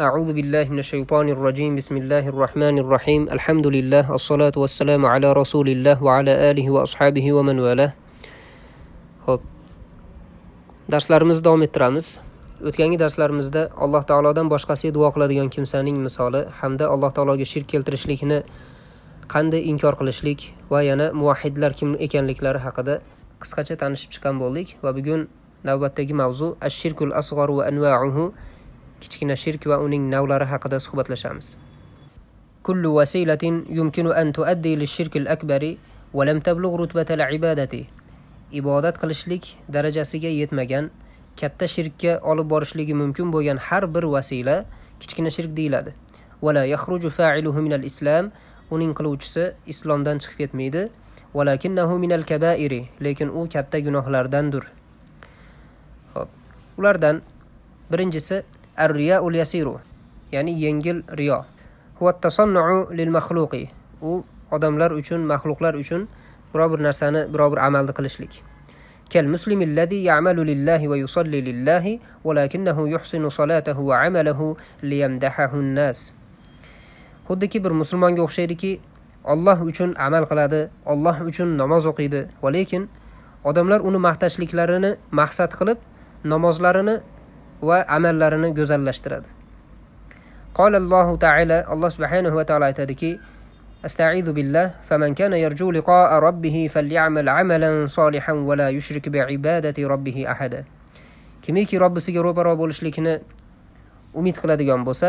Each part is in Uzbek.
أعوذ بالله من الشيطان الرجيم بسم الله الرحمن الرحيم الحمد لله الصلاة والسلام على رسول الله وعلى آله وأصحابه ومن والاه hop darslarimizni davom ettiramiz o'tgangi darslarimizda alloh taolodan boshqasiga duo qiladigan kimsaning misoli hamda alloh taologa shirk keltirishlikni qanday inkor qilishlik va yana muvahidlar kim ekanliklari haqida qisqacha tanishib chiqqan bo'ldik va bugun navbatdagi mavzu ash shirkul asg'or va anvauhu kichkina shirk va uning navlari haqida suhbatlashamiz كل وسيلة يمكن أن تؤدي للشرك الأكبر ولم تبلغ رتبة العبادة ibodat qilishlik darajasiga yetmagan katta shirkka olib borishligi mumkin bo'lgan har bir vasila kichkina shirk deyiladi vala yaxruju fa'iluhu minal islam uning qiluvchisi islomdan chiqib ketmaydi valakinnahu minal kabairi lekin u katta gunohlardandur hop ulardan birinchisi الرياء اليسير ya'ni yengil riyo tasannu lil maxluqi u odamlar uchun maxluqlar uchun biror bir narsani biror bir amalni qilishlik kal muslimi allazi ya'malu lillahi wa yusalli lillahi walakinahu yuhsinu salatahu wa amalahu liyamdahahu nas xuddiki bir musulmonga o'xshaydiki Alloh uchun amal qiladi Alloh uchun namoz o'qiydi va lekin odamlar uni maqtashliklarini maqsad qilib namozlarini va amallarini go'zallashtiradi قال taala alloh subhanahu va taolo aytadiki استعيذ بالله فمن كان يرجو لقاء ربه فليعمل عملا صالحا ولا يشرك بعبادة ربه أحدا kimiki robbisiga ro'baro bo'lishlikni umid qiladigan bo'lsa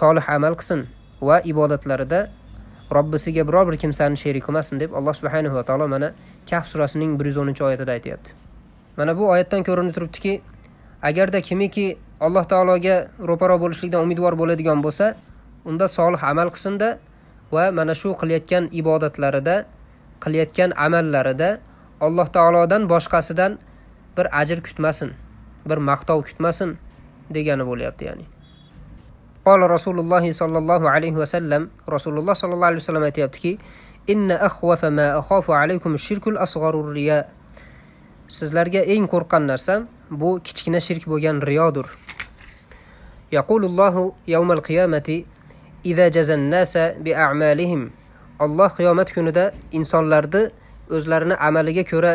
solih amal qilsin va ibodatlarida robbisiga biror bir kimsani sherik qilmasin deb alloh subhanahu va taolo mana kaf surasining bir yuz o'ninchi oyatida aytyapti mana bu oyatdan ko'rinib turibdiki agarda kimiki alloh taologa ro'paro bo'lishlikdan umidvor bo'ladigan bo'lsa unda solih amal qilsinda va mana shu qilayotgan ibodatlarida qilayotgan amallarida alloh taolodan boshqasidan bir ajr kutmasin bir maqtov kutmasin degani bo'lyapti ya'ni qola rasululloh sollallohu alayhi vasallam rasululloh sollallohu alayhi vasallam aytyaptiki inna ma alaykum shirkul riya sizlarga eng qo'rqqan narsa bu kichkina shirk bo'lgan riyodir yaqulullohu yawmal qiyamati iza jazannasa bi a'malihim Alloh qiyomat kunida insonlarni o'zlarini amaliga ko'ra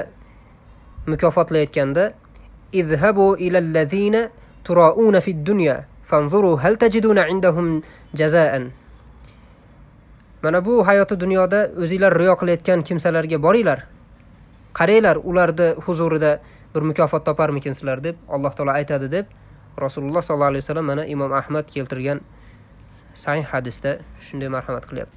mukofotlayotganda izhabu ilal lazina turauna fid dunya fanzuru hal tajiduna indahum jazaan mana bu hayoti dunyoda o'zinglar riyo qilayotgan kimsalarga boringlar qaranglar ularni huzurida bir mukofot toparmikinsizlar deb alloh taolo aytadi deb rasululloh sollallohu alayhi vasallam mana imom ahmad keltirgan sahih hadisda shunday marhamat qilyapti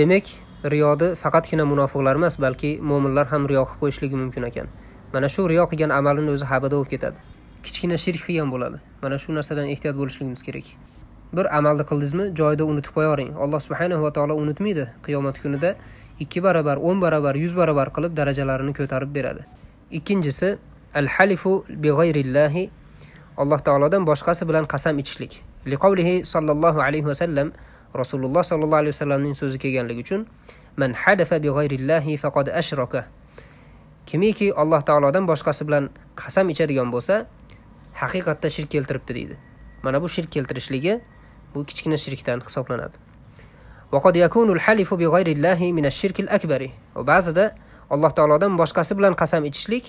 demak riyoni faqatgina munofiqlar emas balki mo'minlar ham riyo qilib qo'yishligi mumkin ekan mana shu riyo qilgan amalini o'zi habada bo'lib ketadi kichkina shirk qilgan bo'ladi mana shu narsadan ehtiyot bo'lishligimiz kerak bir amalni qildingizmi joyida unutib qo'yavering alloh subhanahu va taolo unutmaydi qiyomat kunida ikki barobar o'n barobar yuz barobar qilib darajalarini ko'tarib beradi ikkinchisi al halifu beg'ayrillahi alloh taolodan boshqasi bilan qasam ichishlik liqavlihi sollallohu alayhi vasallam rasululloh sollallohu alayhi vasallamning so'zi kelganligi uchun man hadafa beg'ayrillahi faqad ashroka kimiki alloh taolodan boshqasi bilan qasam ichadigan bo'lsa haqiqatda shirk keltiribdi deydi mana bu shirk keltirishligi bu kichkina shirkdan hisoblanadi وقد يكون الحلف بغير الله من الشرك الأكبر وبعضدا alloh taolodan boshqasi bilan qasam ichishlik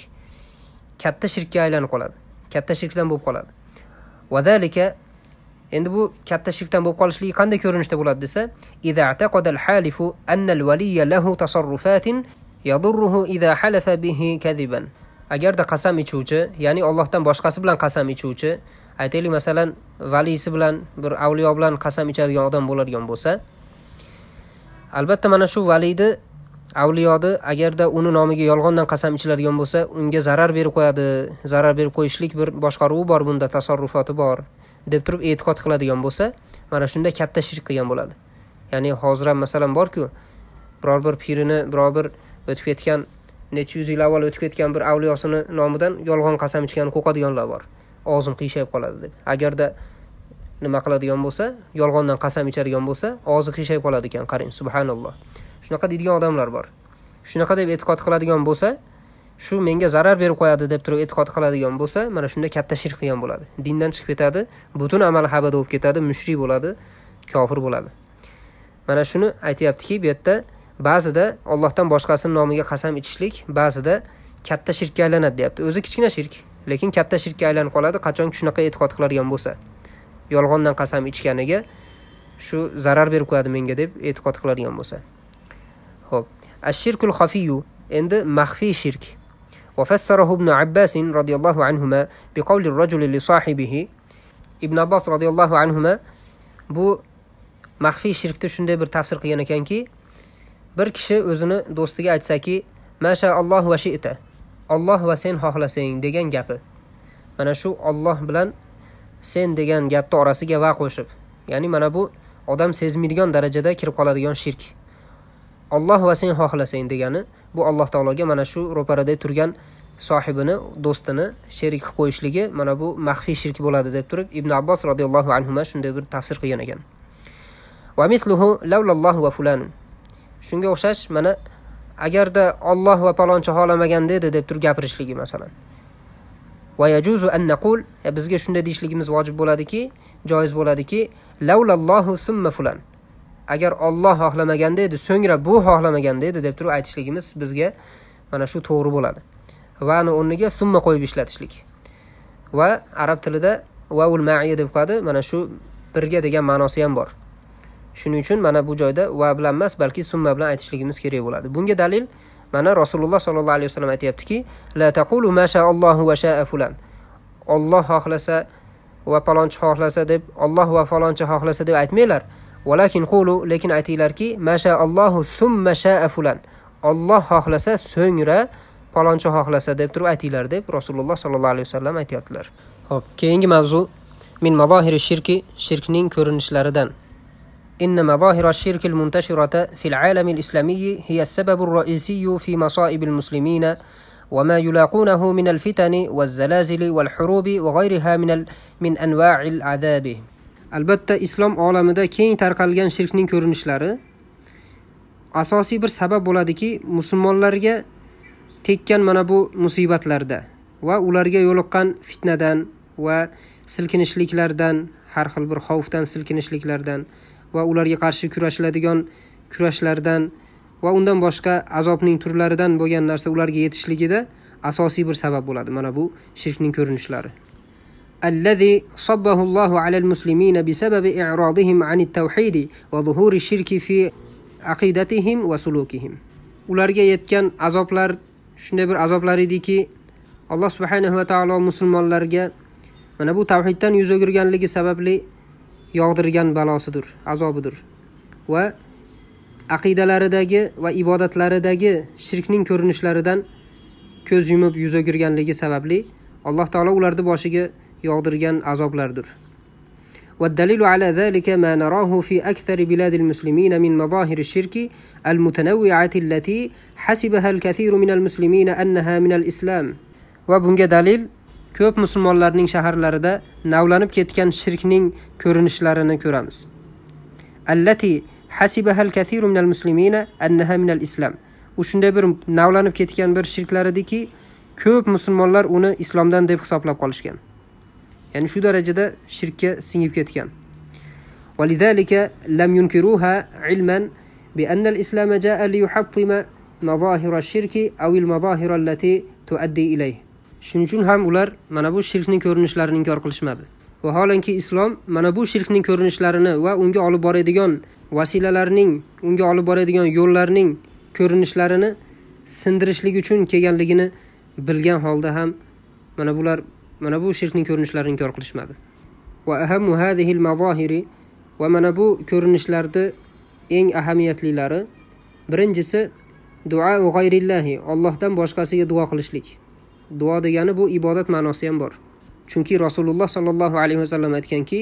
katta shirkka aylanib qoladi katta shirkdan bo'lib qoladi vadalika endi bu katta shirkdan bo'lib qolishligi qanday ko'rinishda bo'ladi desa إذا اعتقد الحالف أن الولي له تصرفات يضره إذا حلف به كذبا agarda qasam ichuvchi ya'ni Allohdan boshqasi bilan qasam ichuvchi aytaylik masalan valisi bilan bir avliyo bilan qasam ichadigan odam bo'ladigan bo'lsa albatta mana shu valiyni avliyoni agarda uni nomiga yolg'ondan qasam ichiladigan bo'lsa unga zarar berib qo'yadi zarar berib qo'yishlik bir boshqaruvi bor bunda tasarrufoti bor deb turib e'tiqod qiladigan bo'lsa mana shunda katta shirk qilgan bo'ladi ya'ni hozir ham masalan borku biror bir pirini biror bir o'tib ketgan necha yuz yil avval o'tib ketgan bir avliyosini nomidan yolg'on qasam ichgani qo'qadiganlar bor og'zim qiyshayib qoladi deb agarda nima qiladigan bo'lsa yolg'ondan qasam ichadigan bo'lsa og'zi qiyshayib qoladi ekan qarang subhanalloh shunaqa deydigan odamlar bor shunaqa deb e'tiqod qiladigan bo'lsa shu menga zarar berib qo'yadi deb turib e'tiqod qiladigan bo'lsa mana shunda katta shirk qilgan bo'ladi dindan chiqib ketadi butun amali habada bo'lib ketadi mushrik bo'ladi kofir bo'ladi mana shuni aytyaptiki bu yerda ba'zida ollohdan boshqasini nomiga qasam ichishlik ba'zida katta shirkka aylanadi deyapti o'zi kichkina shirk lekin katta shirkka aylanib qoladi qachonki shunaqa e'tiqod qiladigan bo'lsa yolg'ondan qasam ichganiga shu zarar berib qo'yadi menga deb e'tiqod qiladigan bo'lsa ho'p ashirkul xafiyu endi maxfiy shirk وفسره ابن عباس رضي الله عنهما بقول الرجل لصاحبه ibn abbos roziyallohu anhu bu maxfiy shirkni shunday bir tafsir qilgan ekanki bir kishi o'zini do'stiga aytsaki masha alloh va shita olloh va sen xohlasang degan gapi mana shu olloh bilan sen degan gapni orasiga va qo'shib ya'ni mana bu odam sezmaydigan darajada kirib qoladigan shirk olloh va sen xohlasang degani bu alloh taologa mana shu ro'parada turgan sohibini do'stini sherik qilib qo'yishligi mana bu maxfiy shirk bo'ladi deb turib ibn abbos roziyallohu anhu shunday bir tafsir qilgan ekan va misluhu va fulan shunga o'xshash mana agarda olloh va palonchi xohlamaganda edi deb turib gapirishligi masalan va yajuzu an naqul e, bizga shunday deyishligimiz vojib bo'ladiki joiz bo'ladiki laulallohu summa fulan agar Alloh xohlamaganda edi so'ngra bu xohlamaganda edi deb turib aytishligimiz bizga mana shu to'g'ri bo'ladi vani o'rniga summa qo'yib ishlatishlik va arab tilida vaul maiya deb qo'yadi mana shu birga degan ma'nosi ham bor shuning uchun mana bu joyda va bilan emas balki summa bilan aytishligimiz kerak bo'ladi bunga dalil mana rasululloh sollallohu alayhi vasallam aytyaptiki la taqulu mashaallohu va shaa fulan olloh xohlasa va palonchi xohlasa deb olloh va falonchi xohlasa deb aytmanglar valakin qulu lekin aytinglarki mashaallohu summa shaa fulan olloh xohlasa so'ngra palonchi xohlasa deb turib aytinglar deb rasululloh sollallohu alayhi vasallam aytyaptilar ho'p keyingi mavzu min mavohiri shirki shirkning ko'rinishlaridan إن مظاهر الشرك المنتشرة في العالم الإسلامي هي السبب الرئيسي في مصائب المسلمين وما يلاقونه من الفتن والزلازل والحروب وغيرها من ال... من أنواع العذاب albatta islom olamida keng tarqalgan shirkning ko'rinishlari asosiy bir sabab bo'ladiki musulmonlarga tekkan mana bu musibatlarda va ularga yo'liqqan fitnadan va silkinishliklardan har xil bir xavfdan silkinishliklardan va ularga qarshi kurashiladigan kurashlardan va undan boshqa azobning turlaridan bo'lgan narsa ularga yetishligida asosiy bir sabab bo'ladi mana bu shirkning ko'rinishlari الذي صبه الله على المسلمين بسبب إعراضهم عن التوحيد وظهور الشرك في عقيدتهم وسلوكهم ularga yetgan azoblar shunday bir azoblar ediki alloh subhanahu va taolo musulmonlarga mana bu tavhiddan yuz o'girganligi sababli yog'dirgan balosidir azobidir va aqidalaridagi va ibodatlaridagi shirkning ko'rinishlaridan ko'z yumib yuz o'girganligi sababli alloh taolo ularni boshiga yog'dirgan azoblardir والدليل على ذلك ما نراه في أكثر بلاد المسلمين من مظاهر الشرك المتنوعة التي حسبها الكثير من المسلمين أنها من الإسلام وبنج دليل ko'p musulmonlarning shaharlarida navlanib ketgan shirkning ko'rinishlarini ko'ramiz allati hasibahal kathiru minal muslimina annaha minal islam u shunday bir navlanib ketgan bir shirklar ediki ko'p musulmonlar uni islomdan deb hisoblab qolishgan ya'ni shu darajada shirkka singib ketgan ولذلك لم ينكروها علما بأن الإسلام جاء ليحطم مظاهر الشرك أو المظاهر التي تؤدي إليه shuning uchun ham ular mana bu shirkning ko'rinishlarini inkor qilishmadi vaholanki islom mana bu shirkning ko'rinishlarini va unga olib boradigan vasilalarning unga olib boradigan yo'llarning ko'rinishlarini sindirishlik uchun kelganligini bilgan holda ham mana bular mana bu shirkning ko'rinishlarini inkor qilishmadi va ahammu hadihil va mana bu ko'rinishlarni eng ahamiyatlilari birinchisi duo g'ayrillahi Allohdan boshqasiga duo qilishlik duo degani bu ibodat ma'nosi ham bor chunki rasululloh sollallohu alayhi vasallam aytganki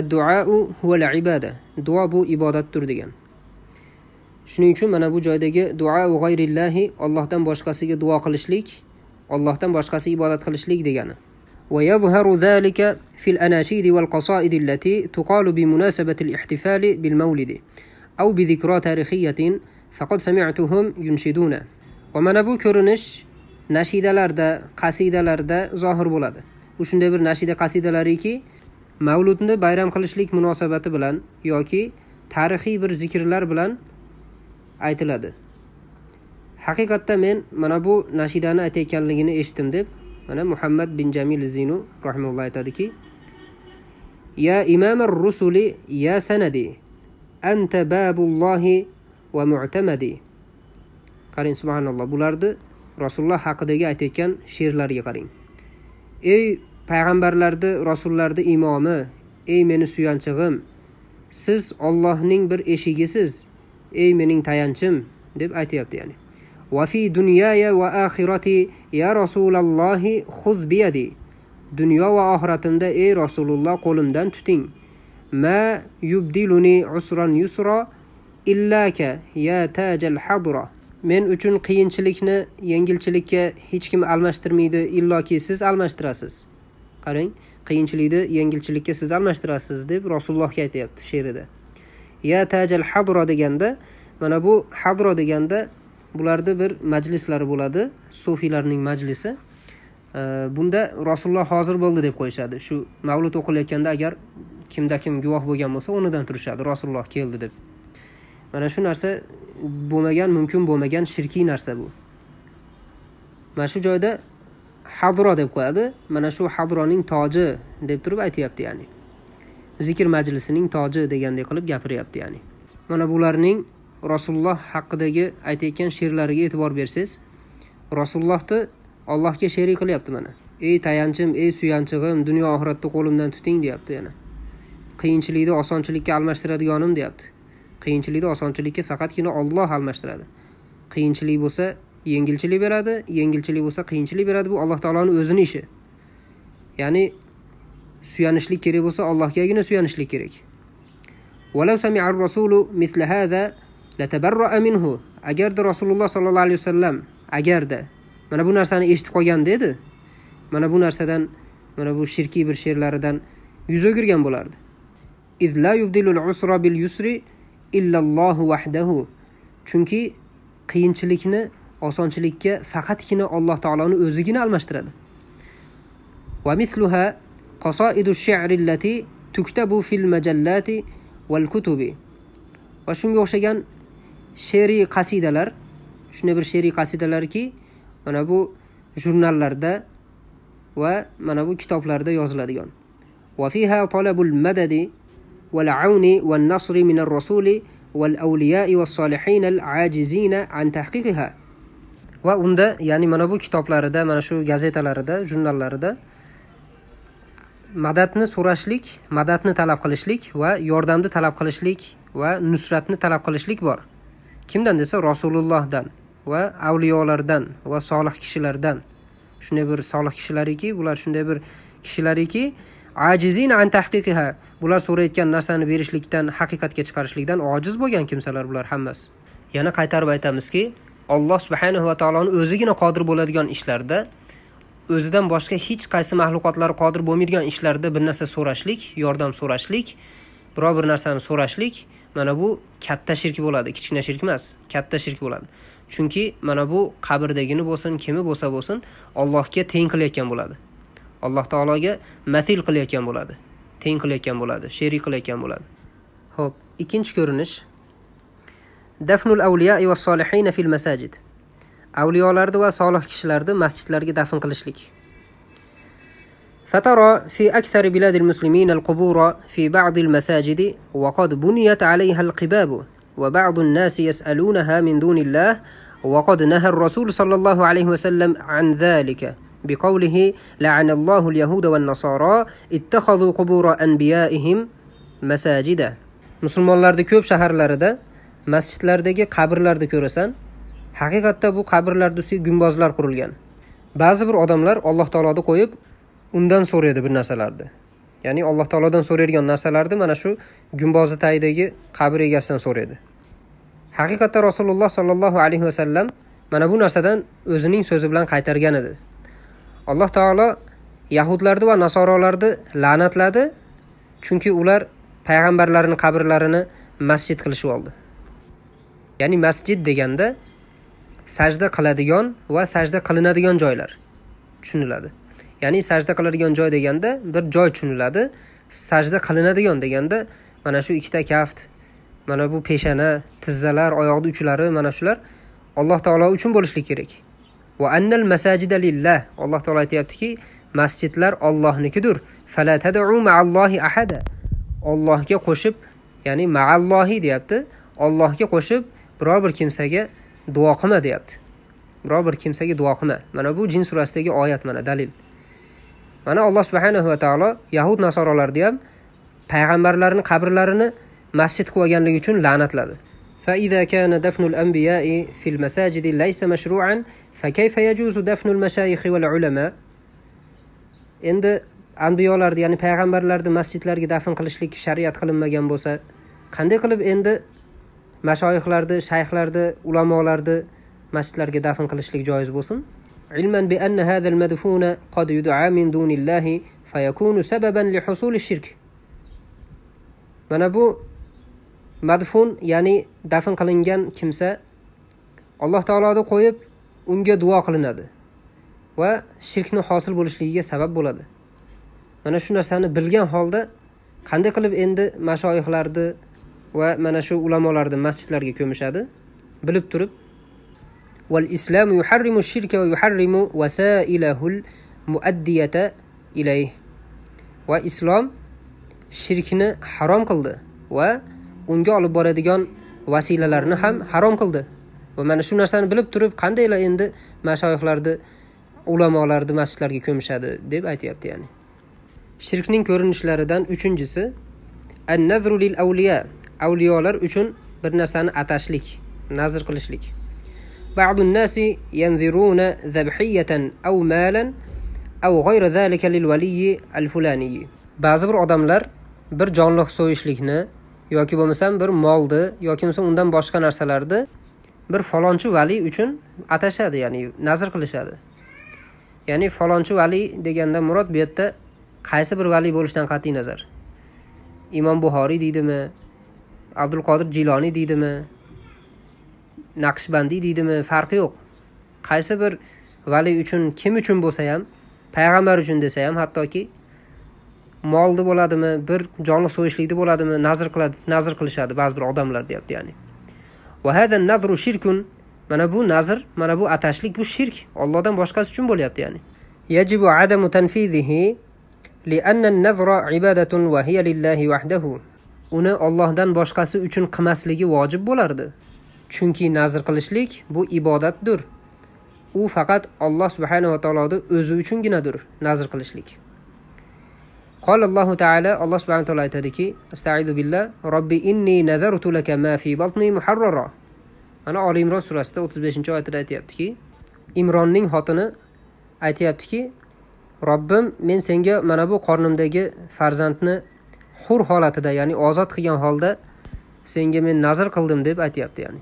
adduau huval ibada duo bu ibodatdir degan shuning uchun mana bu joydagi duo g'ayrillahi ollohdan boshqasiga duo qilishlik ollohdan boshqasi ibodat qilishlik degani ويظهر ذلك في الأناشيد والقصائد التي تقال بمناسبة الاحتفال بالمولد أو بذكرى تاريخية فقد سمعتهم ينشدون ومن أبو كورنش nashidalarda qasidalarda zohir bo'ladi u shunday bir nashida qasidalariki mavludni bayram qilishlik munosabati bilan yoki tarixiy bir zikrlar bilan aytiladi haqiqatda men mana bu nashidani aytayotganligini eshitdim deb mana muhammad bin jamil zinu rahimulloh aytadiki ya imamar rusuli ya sanadi anta babullohi va mu'tamadi qarang subhanalloh bularni rasululloh haqidagi aytayotgan she'rlariga qarang ey payg'ambarlarni rasullarni imomi ey meni suyanchig'im siz ollohning bir eshigisiz ey mening tayanchim deb aytyapti ya'ni vafi dunyaya va axirati ya rasulallohi xuz biyadi dunyo va oxiratimda ey rasululloh qo'limdan tuting ma yubdiluni usron yusro illaka ya tajal hadro men uchun qiyinchilikni yengilchilikka hech kim almashtirmaydi illoki siz almashtirasiz qarang qiyinchilikni yengilchilikka siz almashtirasiz deb rasulullohga aytyapti she'rida ya tajal hadro deganda mana bu hadro deganda bularni bir majlislari bo'ladi sufiylarning majlisi bunda rasululloh hozir bo'ldi deb qo'yishadi shu mavlud o'qilayotganda agar kimda kim guvoh bo'lgan bo'lsa o'rnidan turishadi rasululloh keldi deb mana shu narsa bo'lmagan mumkin bo'lmagan shirkiy narsa bu mana shu joyda hadro deb qo'yadi mana shu hadroning toji deb turib aytyapti ya'ni zikr majlisining toji degandek qilib gapiryapti ya'ni mana bularning rasululloh haqidagi aytayotgan she'rlariga e'tibor bersangiz rasulullohni allohga sherik qilyapti mana ey tayanchim ey suyanchig'im dunyo oxiratda qo'limdan tuting deyapti yana qiyinchilikni osonchilikka almashtiradiganim deyapti qiyinchilikni osonchilikka faqatgina olloh almashtiradi qiyinchilik bo'lsa yengilchilik beradi yengilchilik bo'lsa qiyinchilik beradi bu alloh taoloni o'zini ishi ya'ni suyanishlik kerak bo'lsa allohgagina suyanishlik kerak agarda rasululloh sollallohu alayhi vasallam agarda mana bu narsani eshitib qolganda edi mana bu narsadan mana bu shirkiy bir she'rlaridan yuz o'girgan bo'lardi illallohu vahdahu chunki qiyinchilikni osonchilikka faqatgina alloh taoloni o'zigina almashtiradi va misluha tuktabu fil majallati kutubi va shunga o'xshagan she'riy qasidalar shunday bir she'riy qasidalarki mana bu jurnallarda va mana bu kitoblarda yoziladigan va fiha talabul madadi والعون والنصر من الرسول والأولياء والصالحين العاجزين عن تحقيقها va unda ya'ni mana bu kitoblarida mana shu gazetalarida jurnallarida madadni so'rashlik madadni talab qilishlik va yordamni talab qilishlik va nusratni talab qilishlik bor kimdan desa rasulullohdan va avliyolardan va solih kishilardan shunday bir solih kishilariki bular shunday bir kishilariki ajizina an tahqiqiha bular so'rayotgan narsani berishlikdan haqiqatga chiqarishlikdan ojiz bo'lgan kimsalar bular hammasi yana qaytarib aytamizki alloh subhanahu va taoloni o'zigina qodir bo'ladigan ishlarda o'zidan boshqa hech qaysi maxluqotlari qodir bo'lmaydigan ishlarda bir narsa so'rashlik yordam so'rashlik biror bir narsani so'rashlik mana bu katta shirk bo'ladi kichkina shirk emas katta shirk bo'ladi chunki mana bu qabrdagini bo'lsin kimi bo'lsa bo'lsin allohga teng qilayotgan bo'ladi alloh taologa masil qilayotgan bo'ladi teng qilayotgan bo'ladi sherik qilayotgan bo'ladi ho'p ikkinchi ko'rinish dafnul avliyai va solihina fil masajid avliyolarni va solih kishilarni masjidlarga dafn qilishlik فترى في أكثر بلاد المسلمين القبور في بعض المساجد وقد بنيت عليها القباب وبعض الناس يسألونها من دون الله وقد نهى الرسول صلى الله عليه وسلم عن ذلك بقوله لعن الله اليهود والنصارى اتخذوا قبور انبيائهم مساجدا musulmonlarni ko'p shaharlarida masjidlardagi qabrlarni ko'rasan haqiqatda bu qabrlarni ustiga gumbozlar qurilgan ba'zi bir odamlar alloh taoloni qo'yib undan so'raydi bir narsalarni ya'ni alloh taolodan so'raydigan narsalarni mana shu gumbozni tagidagi qabr egasidan so'raydi haqiqatda rasululloh sollallohu alayhi vasallam mana bu narsadan o'zining so'zi bilan qaytargan edi Alloh taolo yahudlarni va nasorolarni la'natladi, chunki ular payg'ambarlarning qabrlarini masjid qilishib oldi. Ya'ni masjid deganda sajda qiladigan va sajda qilinadigan joylar tushuniladi. Ya'ni sajda qiladigan joy deganda bir joy tushuniladi, sajda qilinadigan deganda mana shu ikkita kaft, mana bu peshana, tizzalar, oyoqni uchlari, mana shular Alloh taolo uchun bo'lishligi kerak. va annal masajida alloh taolo aytyaptiki masjidlar ollohnikidir ma'allohi ahada ollohga qo'shib ya'ni ma'allohi deyapti ollohga qo'shib biror bir kimsaga duo qilma deyapti biror bir kimsaga duo qilma mana bu jin surasidagi oyat mana dalil mana alloh subhanahu va taolo yahud nasorolarni ham payg'ambarlarni qabrlarini masjid qilib olganligi uchun la'natladi فإذا كان دفن الأنبياء في المساجد ليس مشروعا فكيف يجوز دفن المشايخ والعلماء endi anbiyolarni ya'ni payg'ambarlarni masjidlarga dafn qilishlik shariat qilinmagan bo'lsa qanday qilib endi mashoyihlarni shayxlarni ulamolarni masjidlarga dafn qilishlik joiz bo'lsin علما بأن هذا المدفون قد يدعى من دون الله فيكون سببا لحصول الشرك mana bu madfun ya'ni dafn qilingan kimsa alloh taoloni qo'yib unga duo qilinadi va shirkni hosil bo'lishligiga sabab bo'ladi mana shu narsani bilgan holda qanday qilib endi mashoyihlarni va mana shu ulamolarni masjidlarga ko'mishadi bilib turib val islom yuharrimu shirka va yuharrimu vasailahul muaddiyata ilayh va islom shirkni harom qildi va unga olib boradigan vasilalarni ham harom qildi va mana shu narsani bilib turib qandaylar endi mashoyihlarni ulamolarni masjidlarga ko'mishadi deb aytyapti ya'ni shirkning ko'rinishlaridan uchinchisi annazrulil lil avliya avliyolar uchun bir narsani atashlik nazr qilishlik بعض الناس ينذرون ذبحية أو مالا أو غير ذلك للولي bir odamlar bir jonliq so'yishlikni yoki bo'lmasam bir molni yoki bo'lmasam undan boshqa narsalarni bir falonchi valiy uchun atashadi ya'ni nazr qilishadi ya'ni falonchi valiy deganda murod bu yerda qaysi bir valiy bo'lishidan qat'iy nazar imom buxoriy deydimi abdul qodir jiloniy deydimi naqshbandiy deydimi farqi yo'q qaysi bir vali uchun kim uchun bo'lsa ham payg'ambar uchun desa ham hattoki molni bo'ladimi bir jonni so'yishlikni bo'ladimi nazr qiladi nazr qilishadi ba'zi bir odamlar deyapti ya'ni nazru shirkun mana bu nazr mana bu atashlik bu shirk ollohdan boshqasi uchun bo'lyapti ya'ni yajibu adamu tanfizihi لأن النذر عبادة وهي لله uni Allohdan boshqasi uchun qilmasligi vojib bo'lardi. Chunki nazr qilishlik bu ibodatdir. U faqat Alloh subhanahu va o'zi o'zi uchunginadir nazr qilishlik. قال taolo alloh subhana taolo aytadiki astaidu billah robbi inni nazartulaka لك ما في بطني محررا ana imron surasida 35 oyatida aytyaptiki imronning xotini aytyaptiki robbim men senga mana bu qornimdagi farzandni hur holatida ya'ni ozod qilgan holda senga men nazr qildim deb aytyapti ya'ni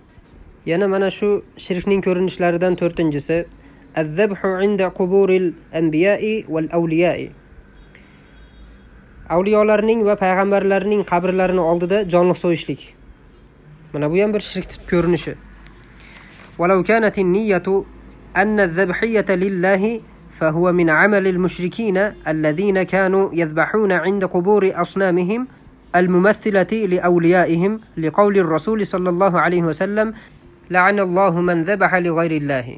yana mana shu shirkning ko'rinishlaridan to'rtinchisi avliyolarning va payg'ambarlarning qabrlarini oldida jonliq so'yishlik mana bu ham bir shirk ko'rinishi ولو كانت النية أن الذبحية لله فهو من عمل المشركين الذين كانوا يذبحون عند قبور أصنامهم الممثلة لأوليائهم لقول الرسول صلى الله عليه وسلم لعن الله من ذبح لغير الله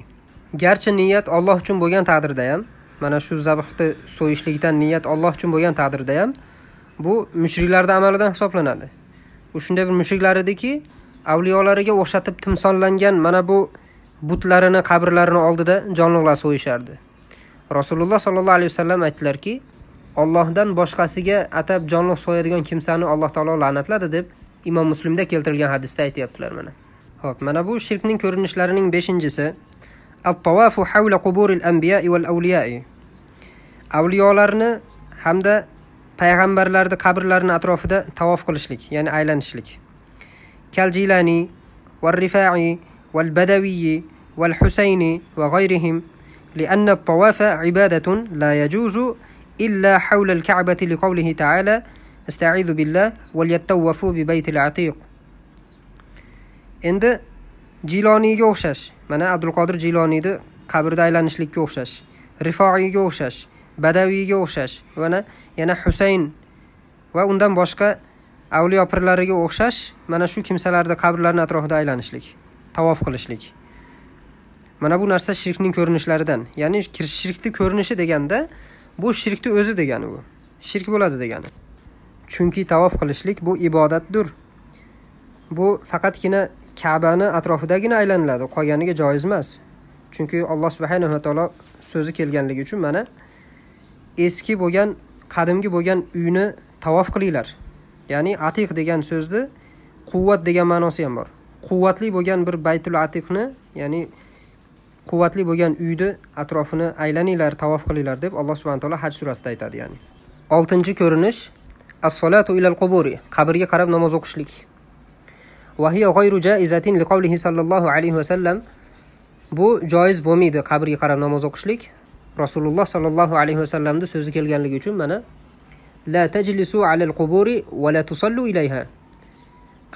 garchi niyat olloh uchun bo'lgan taqdirda ham mana shu zabhni so'yishlikdan niyat Alloh uchun bo'lgan taqdirda ham bu mushriklarning amalidan hisoblanadi. U shunday bir mushriklar ediki, avliyolariga o'xshatib timsollangan mana bu butlarini, qabrlarini oldida jonliqlar so'yishardi. Rasululloh sollallohu alayhi vasallam aytdilarki, Allohdan boshqasiga atab jonliq so'yadigan kimsani Alloh taolo la'natladi deb Imom Muslimda keltirilgan hadisda aytyaptilar mana. Xo'p, mana bu shirkning ko'rinishlarining 5-inchisi الطواف حول قبور الأنبياء والأولياء avliyolarni hamda payg'ambarlarni qabrlarini atrofida tavof qilishlik ya'ni aylanishlik كالجيلاني والرفاعي والبدوي والحسيني وغيرهم لأن الطواف عبادة لا يجوز إلا حول الكعبة لقوله تعالى استعيذ بالله وليتوفوا ببيت العتيق اند jiloniyga o'xshash mana abdulqodir jiloniyni qabrda aylanishlikka o'xshash rifoiyga o'xshash badaviyga o'xshash mana yana husayn va undan boshqa avliyo pirlariga o'xshash mana shu kimsalarni qabrlarini atrofida aylanishlik tavof qilishlik mana bu narsa shirkning ko'rinishlaridan ya'ni shirkni ko'rinishi deganda bu shirkni o'zi degani bu shirk bo'ladi degani chunki tavof qilishlik bu ibodatdir bu faqatgina kabani atrofidagina aylaniladi qolganiga joiz emas chunki alloh subhanava taolo so'zi kelganligi uchun mana eski bo'lgan qadimgi bo'lgan uyni tavof qilinglar ya'ni atiq degan so'zni quvvat degan ma'nosi ham bor quvvatli bo'lgan bir baytul atiqni ya'ni quvvatli bo'lgan uyni atrofini aylaninglar tavof qilinglar deb alloh subhana taolo haj surasida aytadi ya'ni oltinchi ko'rinish assolatu ilal quburi qabrga qarab namoz o'qishlik vahiyo g'oyru jaizatin liqavlihi sollallohu alayhi vasallam bu joiz bo'lmaydi qabrga qarab namoz o'qishlik rasululloh sollallohu alayhi vasallamni so'zi kelganligi uchun mana la tajlisu alal quburi va la tusallu ilayha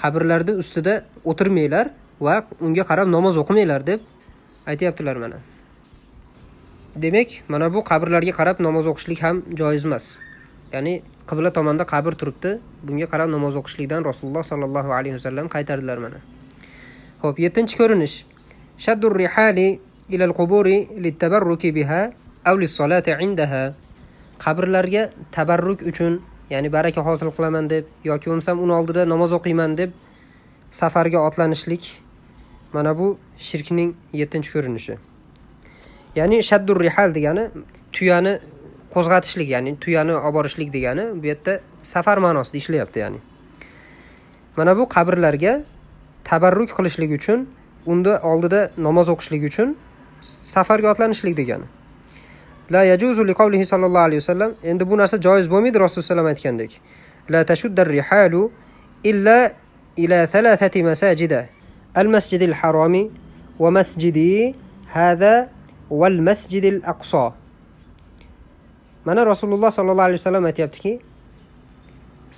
qabrlarni ustida o'tirmanglar va unga qarab namoz o'qimanglar deb aytyaptilar mana demak mana bu qabrlarga qarab namoz o'qishlik ham joiz emas ya'ni qibla tomonda qabr turibdi bunga qarab namoz o'qishlikdan rasululloh sollallohu alayhi vasallam qaytardilar mana ho'p yettinchi ko'rinish shaddur rihali ilal quburi littabarruki biha aw lissolati indaha qabrlarga tabarruk uchun ya'ni baraka hosil qilaman deb yoki bo'lmasam uni oldida namoz o'qiyman deb safarga otlanishlik mana bu shirkning yettinchi ko'rinishi ya'ni shaddur rihal degani tuyani qo'zg'atishlik ya'ni tuyani olib borishlik degani bu yerda safar ma'nosida ishlayapti ya'ni mana bu qabrlarga tabarruk qilishlik uchun unda oldida namoz o'qishlik uchun safarga otlanishlik degani la yajuzu qavlihi sollallohu alayhi vasallam endi bu narsa joiz bo'lmaydi rasululloh alayhi aytgandek la tashuddar rihalu illa ila thalathati masajida al masjidil harami va masjidi hada val masjidil aqso mana rasululloh sollallohu alayhi vasallam aytyaptiki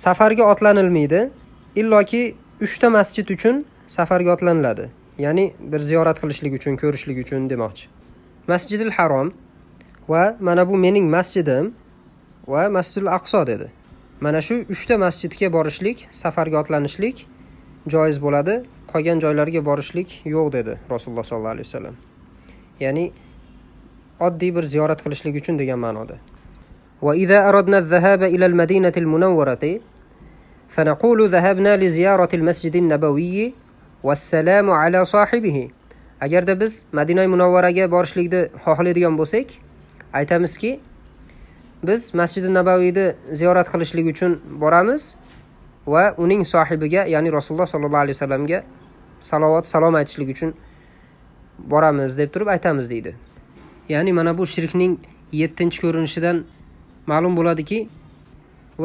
safarga otlanilmaydi illoki uchta masjid uchun safarga otlaniladi ya'ni bir ziyorat qilishlik uchun ko'rishlik uchun demoqchi masjidil harom va mana bu mening masjidim va masjidul aqso dedi mana shu uchta masjidga borishlik safarga otlanishlik joiz bo'ladi qolgan joylarga borishlik yo'q dedi rasululloh sollallohu alayhi vasallam ya'ni oddiy bir ziyorat qilishlik uchun degan ma'noda وإذا أردنا الذهاب إلى المدينة المنورة فنقول ذهبنا لزيارة المسجد النبوي والسلام على صاحبه agarda biz madina munavvaraga borishlikni xohlaydigan bo'lsak aytamizki biz masjidi nabaviyni ziyorat qilishlik uchun boramiz va uning sohibiga ya'ni rasululloh sollallohu alayhi vasallamga salovat salom aytishlik uchun boramiz deb turib aytamiz deydi ya'ni mana bu shirkning yettinchi ko'rinishidan ma'lum bo'ladiki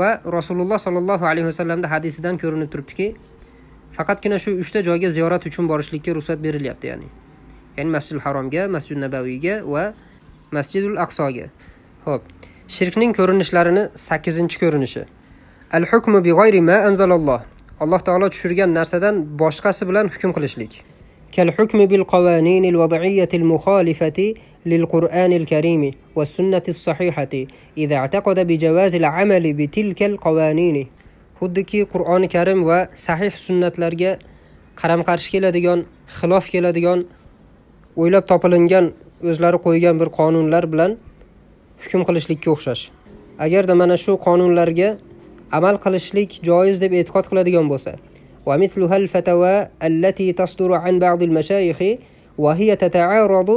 va rasululloh sollallohu alayhi vasallamni hadisidan ko'rinib turibdiki faqatgina shu uchta joyga ziyorat uchun borishlikka ruxsat berilyapti ya'ni ya'ni masjidul haromga masjid nabaviyga va masjidul aqsoga ho'p shirkning ko'rinishlarini sakkizinchi ko'rinishi al hukmu bi g'ayri ma anzalalloh alloh taolo tushirgan narsadan boshqasi bilan hukm qilishlik kal hukmi bil qavaninil vad'iyatil mukhalifati للقرآن الكريم والسنة الصحيحة إذا اعتقد بجواز العمل بتلك القوانين xuddiki qur'oni karim va sahih sunnatlarga qarama qarshi keladigan xilof keladigan o'ylab topilingan o'zlari qo'ygan bir qonunlar bilan hukm qilishlikka o'xshash agarda mana shu qonunlarga amal qilishlik joiz deb e'tiqod qiladigan bo'lsa va allati tasduru an ba'd al بعض المشايخ hiya تتعارض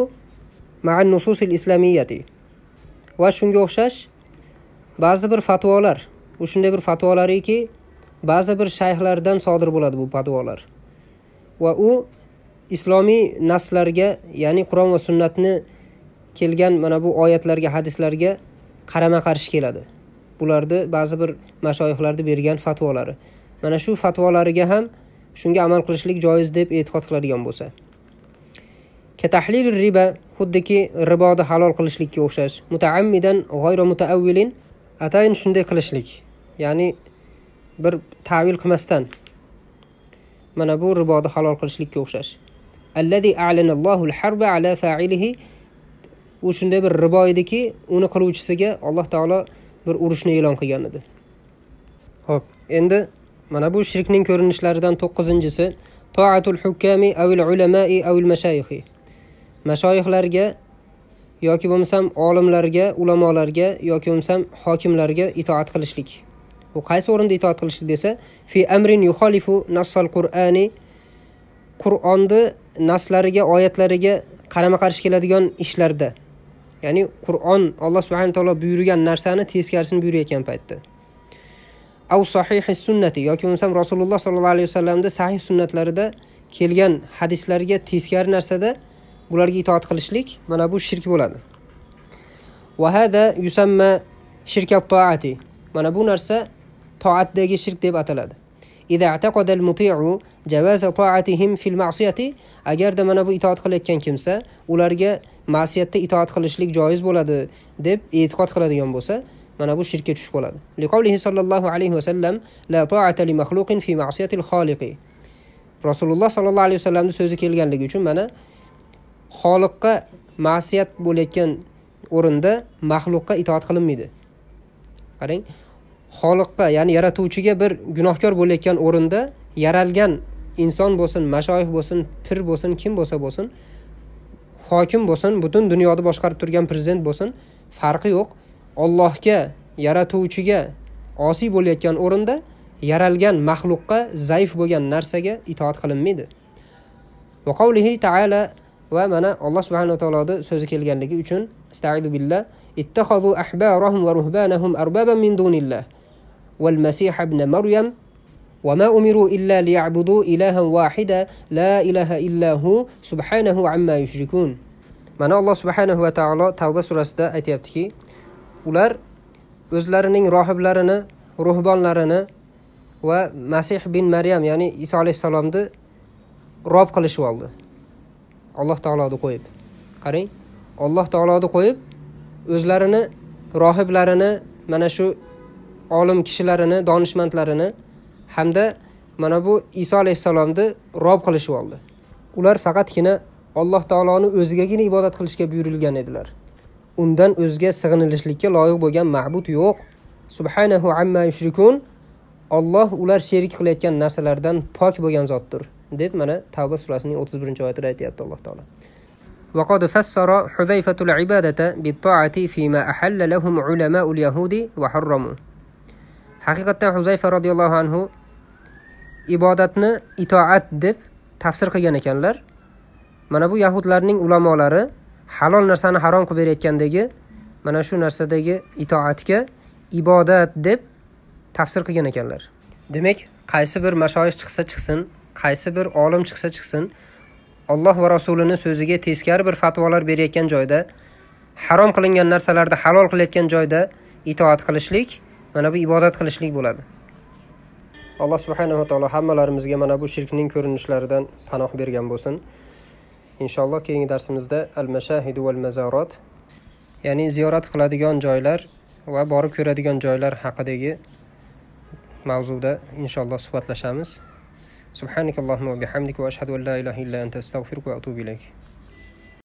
nusus al الإسلامية va shunga o'xshash ba'zi bir fatvolar u shunday bir fatvolariki ba'zi bir shayxlardan sodir bo'ladi bu fatvolar va u islomiy naslarga ya'ni qur'on va sunnatni kelgan mana bu oyatlarga hadislarga qarama qarshi keladi bularni ba'zi bir mashoyihlarni bergan fatvolari mana shu fatvolariga ham shunga amal qilishlik joiz deb e'tiqod qiladigan bo'lsa كتحليل الربا xuddiki riboni halol qilishlikka o'xshash mutaammidan g'oyra mutaavvilin atayin shunday qilishlik ya'ni bir tavil qilmasdan mana bu ده halol qilishlikka o'xshash allazi a'lanallohul harba ala fa'ilihi u shunday bir ribo ediki uni qiluvchisiga alloh taolo bir urushni e'lon qilgan edi ho'p endi mana bu shirkning ko'rinishlaridan to'qqizinchisi toatul الحكام أو العلماء أو mashayixi mashoyihlarga yoki bo'lmasam olimlarga ulamolarga yoki bo'lmasam hokimlarga itoat qilishlik u qaysi o'rinda itoat qilishlik desa fi amrin yuxolifu nassal qur'ani qur'onni naslariga oyatlariga qarama qarshi keladigan ishlarda ya'ni qur'on alloh subhana taolo buyurgan narsani teskarisini buyurayotgan paytda av sahihi sunnati yoki bo'lmasam rasululloh sollallohu alayhi vasallamni sahih sunnatlarida kelgan hadislarga teskari narsada bularga itoat qilishlik mana bu shirk bo'ladi yusamma mana bu narsa toatdagi shirk deb ataladi agarda mana bu itoat qilayotgan kimsa ularga ma'siyatda itoat qilishlik joiz bo'ladi deb e'tiqod qiladigan bo'lsa mana bu shirkka tushib qoladi sollallohu alayhi vasallam la taata li fi rasululloh sollallohu alayhi vasallamni so'zi kelganligi uchun mana xoliqqa ma'siyat bo'layotgan o'rinda maxluqqa itoat qilinmaydi qarang xoliqqa ya'ni yaratuvchiga bir gunohkor bo'layotgan o'rinda yaralgan inson bo'lsin mashoyih bo'lsin pir bo'lsin kim bo'lsa bo'lsin hokim bo'lsin butun dunyoni boshqarib turgan prezident bo'lsin farqi yo'q ollohga yaratuvchiga osiy bo'layotgan o'rinda yaralgan maxluqqa zaif bo'lgan narsaga itoat qilinmaydi va taala va mana alloh subhanava taoloni so'zi kelganligi uchun istaidu billah ittahozu ahbarahum va ruhbanahum arbaban min dunillah val masih ibn maryam وما أمروا إلا ليعبدوا إلها واحدا لا إله إلا هو سبحانه عما يشركون من الله سبحانه وتعالى توبة سورسida aytayaptiki ular o'zlarining rohiblarini ruhbonlarini va masih bin maryam ya'ni iso alayhissalomni rob qilishib oldi alloh taoloni qo'yib qarang alloh taoloni qo'yib o'zlarini rohiblarini mana shu olim kishilarini donishmandlarini hamda mana bu iso alayhissalomni rob qilishib oldi ular faqatgina alloh taoloni o'zigagina ibodat qilishga buyurilgan edilar undan o'zga sig'inilishlikka loyiq bo'lgan ma'bud yo'q subhanahu amma yushrikun olloh ular sherik qilayotgan narsalardan pok bo'lgan zotdir deb mana tavba surasining o'ttiz birinchi oyatida aytyapti alloh taolo وقد فسر حذيفة العبادة بالطاعة فيما أحل لهم علماء اليهود وحرموا حقيقة حذيفة رضي الله عنه ibodatni itoat deb tafsir qilgan ekanlar mana bu yahudlarning ulamolari halol narsani harom qilib berayotgandagi mana shu narsadagi itoatga ibodat deb tafsir qilgan ekanlar demak qaysi bir mashoyih chiqsa chiqsin qaysi bir olim chiqsa chiqsin alloh va rasulini so'ziga teskari bir fatvolar berayotgan joyda harom qilingan narsalarni halol qilayotgan joyda itoat qilishlik mana bu ibodat qilishlik bo'ladi alloh subhanava taolo hammalarimizga mana bu shirkning ko'rinishlaridan panoh bergan bo'lsin inshaalloh keyingi darsimizda al mashahidu val mazarot ya'ni ziyorat qiladigan joylar va borib ko'radigan joylar haqidagi mavzuda inshaalloh suhbatlashamiz subhanak allohumma va bihamdika va ashhadu an la ilaha illa anta astag'firuka atubu ilayk